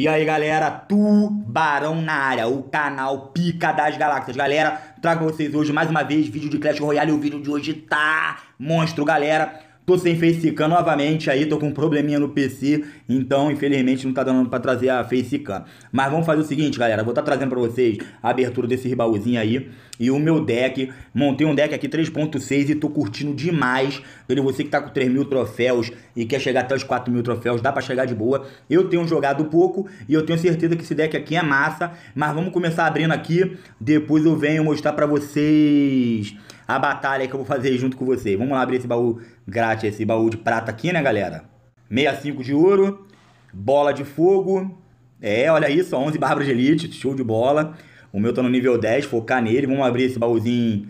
E aí galera, Tubarão na área, o canal Pica das Galáxias. Galera, trago pra vocês hoje mais uma vez vídeo de Clash Royale. O vídeo de hoje tá monstro, galera. Tô sem facecam novamente aí, tô com um probleminha no PC, então infelizmente não tá dando para trazer a facecam. Mas vamos fazer o seguinte, galera, vou estar tá trazendo para vocês a abertura desse baúzinho aí e o meu deck. Montei um deck aqui 3.6 e tô curtindo demais. Ele, você que tá com 3 mil troféus e quer chegar até os 4 mil troféus, dá para chegar de boa. Eu tenho jogado pouco e eu tenho certeza que esse deck aqui é massa, mas vamos começar abrindo aqui, depois eu venho mostrar para vocês a batalha que eu vou fazer junto com vocês. Vamos lá abrir esse baú grátis, esse baú de prata aqui, né, galera? 65 de ouro, bola de fogo. É, olha isso, 11 Bárbaros de Elite, show de bola. O meu tá no nível 10, focar nele. Vamos abrir esse baúzinho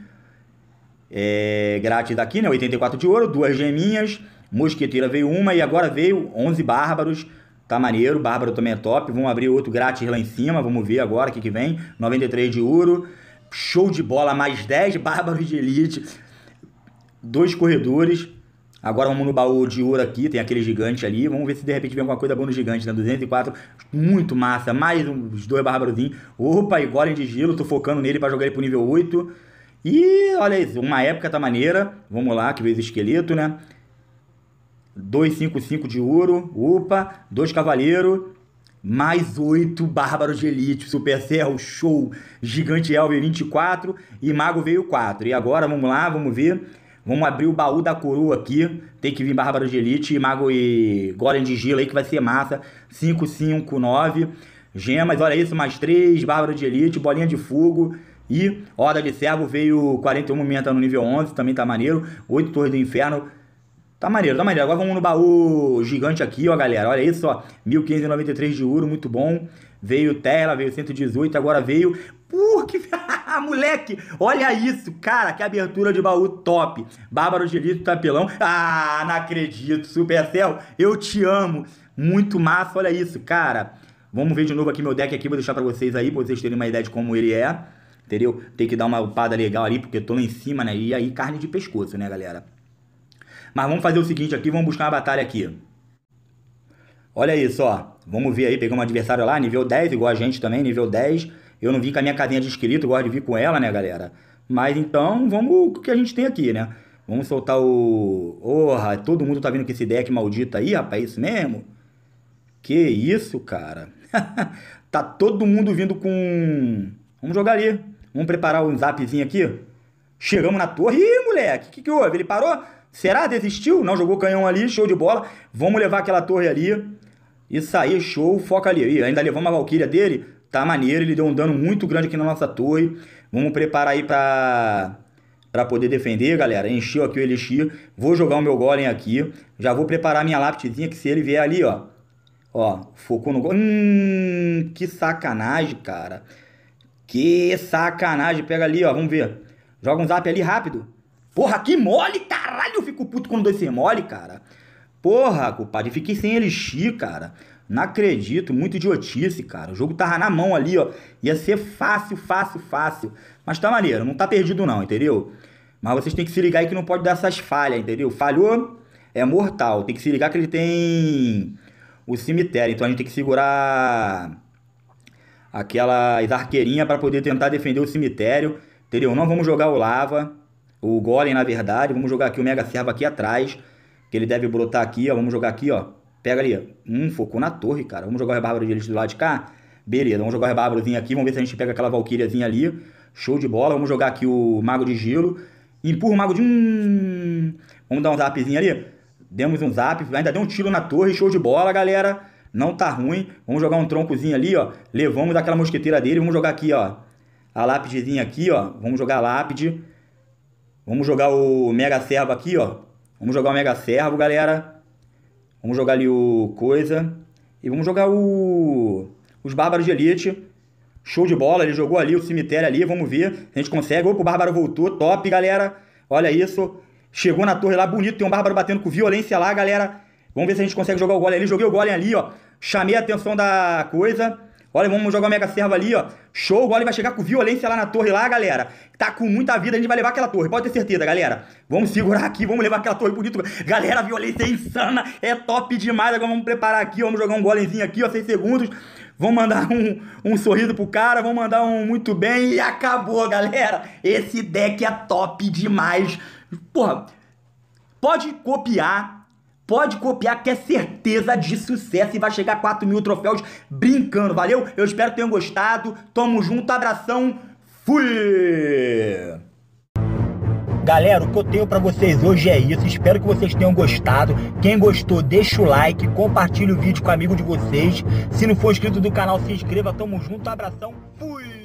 é, grátis aqui, né? 84 de ouro, duas geminhas, mosqueteira veio uma e agora veio 11 Bárbaros. Tá maneiro, Bárbaro também é top. Vamos abrir outro grátis lá em cima. Vamos ver agora o que, que vem. 93 de ouro show de bola, mais 10 bárbaros de elite, dois corredores. Agora vamos no baú de ouro aqui, tem aquele gigante ali. Vamos ver se de repente vem alguma coisa boa no gigante, né? 204, muito massa. Mais uns dois bárbarozinhos. Opa, e golem de gelo, tô focando nele para jogar ele pro nível 8. E olha isso, uma época tá maneira. Vamos lá, que vez esqueleto, né? 255 de ouro, opa, dois cavaleiros mais 8 Bárbaros de Elite, Super Serro, é Show, Gigante Elver 24 e Mago veio 4. E agora vamos lá, vamos ver. Vamos abrir o baú da coroa aqui. Tem que vir Bárbaros de Elite Mago e Golem de Gelo aí que vai ser massa. 5, 5, 9 gemas, olha isso, mais 3, Bárbaros de Elite, Bolinha de Fogo e Horda de Servo veio 41 Menta no nível 11, também tá maneiro, 8 Torres do Inferno, Tá maneiro, tá maneiro. Agora vamos no baú gigante aqui, ó, galera. Olha isso, ó. 1593 de ouro, muito bom. Veio Terra, veio 118, agora veio. Por que. Ah, moleque, olha isso, cara. Que abertura de baú top. Bárbaro Lito, tapelão. Ah, não acredito, Supercell. Eu te amo. Muito massa, olha isso, cara. Vamos ver de novo aqui meu deck aqui. Vou deixar pra vocês aí, pra vocês terem uma ideia de como ele é. Entendeu? Tem que dar uma upada legal ali, porque eu tô lá em cima, né? E aí, carne de pescoço, né, galera? Mas vamos fazer o seguinte aqui, vamos buscar uma batalha aqui. Olha isso, ó. Vamos ver aí, pegamos um adversário lá, nível 10, igual a gente também, nível 10. Eu não vim com a minha casinha de esqueleto, gosto de vir com ela, né, galera? Mas então, vamos o que a gente tem aqui, né? Vamos soltar o... Porra, todo mundo tá vindo com esse deck maldito aí, rapaz, é isso mesmo? Que isso, cara? tá todo mundo vindo com... Vamos jogar ali. Vamos preparar um zapzinho aqui. Chegamos na torre. Ih, moleque, o que, que houve? Ele parou? Será? Desistiu? Não, jogou canhão ali, show de bola. Vamos levar aquela torre ali. Isso aí, show, foca ali. E ainda levamos a Valkyria dele. Tá maneiro, ele deu um dano muito grande aqui na nossa torre. Vamos preparar aí pra, pra poder defender, galera. Encheu aqui o Elixir. Vou jogar o meu Golem aqui. Já vou preparar minha lápidezinha, que se ele vier ali, ó. Ó, focou no Golem. Hum, que sacanagem, cara. Que sacanagem. Pega ali, ó, vamos ver. Joga um zap ali rápido. Porra, que mole, caralho! Eu fico puto quando dois ser mole, cara. Porra, compadre, fiquei sem elixir, cara. Não acredito, muito idiotice, cara. O jogo tava na mão ali, ó. Ia ser fácil, fácil, fácil. Mas tá maneiro, não tá perdido não, entendeu? Mas vocês têm que se ligar aí que não pode dar essas falhas, entendeu? Falhou, é mortal. Tem que se ligar que ele tem o cemitério. Então a gente tem que segurar aquelas arqueirinhas para poder tentar defender o cemitério, entendeu? Não vamos jogar o lava. O Golem, na verdade, vamos jogar aqui o Mega servo aqui atrás, que ele deve brotar aqui, ó, vamos jogar aqui, ó. Pega ali, hum, focou na torre, cara. Vamos jogar o Rebárbaro de Elite do lado de cá? Beleza, vamos jogar o Rebárbarozinho aqui, vamos ver se a gente pega aquela Valkyriazinha ali. Show de bola, vamos jogar aqui o Mago de Gelo. Empurra o Mago de... Hum, vamos dar um zapzinho ali. Demos um zap, ainda deu um tiro na torre, show de bola, galera. Não tá ruim. Vamos jogar um troncozinho ali, ó. Levamos aquela mosqueteira dele, vamos jogar aqui, ó. A lápidezinha aqui, ó. Vamos jogar a lápide. Vamos jogar o Mega Servo aqui, ó. Vamos jogar o Mega Servo, galera. Vamos jogar ali o Coisa. E vamos jogar o... Os Bárbaros de Elite. Show de bola, ele jogou ali o cemitério ali, vamos ver. A gente consegue. Opa, o Bárbaro voltou, top, galera. Olha isso. Chegou na torre lá, bonito, tem um Bárbaro batendo com violência lá, galera. Vamos ver se a gente consegue jogar o golem ali. Joguei o golem ali, ó. Chamei a atenção da coisa. Olha, vamos jogar o Mega Serva ali, ó. Show, o Golem vai chegar com violência lá na torre lá, galera. Tá com muita vida, a gente vai levar aquela torre, pode ter certeza, galera. Vamos segurar aqui, vamos levar aquela torre bonito. Galera, a violência é insana, é top demais. Agora vamos preparar aqui, vamos jogar um Golemzinho aqui, ó, 6 segundos. Vamos mandar um, um sorriso pro cara, vamos mandar um muito bem e acabou, galera. Esse deck é top demais. Porra, pode copiar Pode copiar que é certeza de sucesso e vai chegar a 4 mil troféus brincando, valeu? Eu espero que tenham gostado. Tamo junto, abração, fui! Galera, o que eu tenho para vocês hoje é isso. Espero que vocês tenham gostado. Quem gostou, deixa o like, compartilha o vídeo com o amigo de vocês. Se não for inscrito do canal, se inscreva. Tamo junto, abração, fui!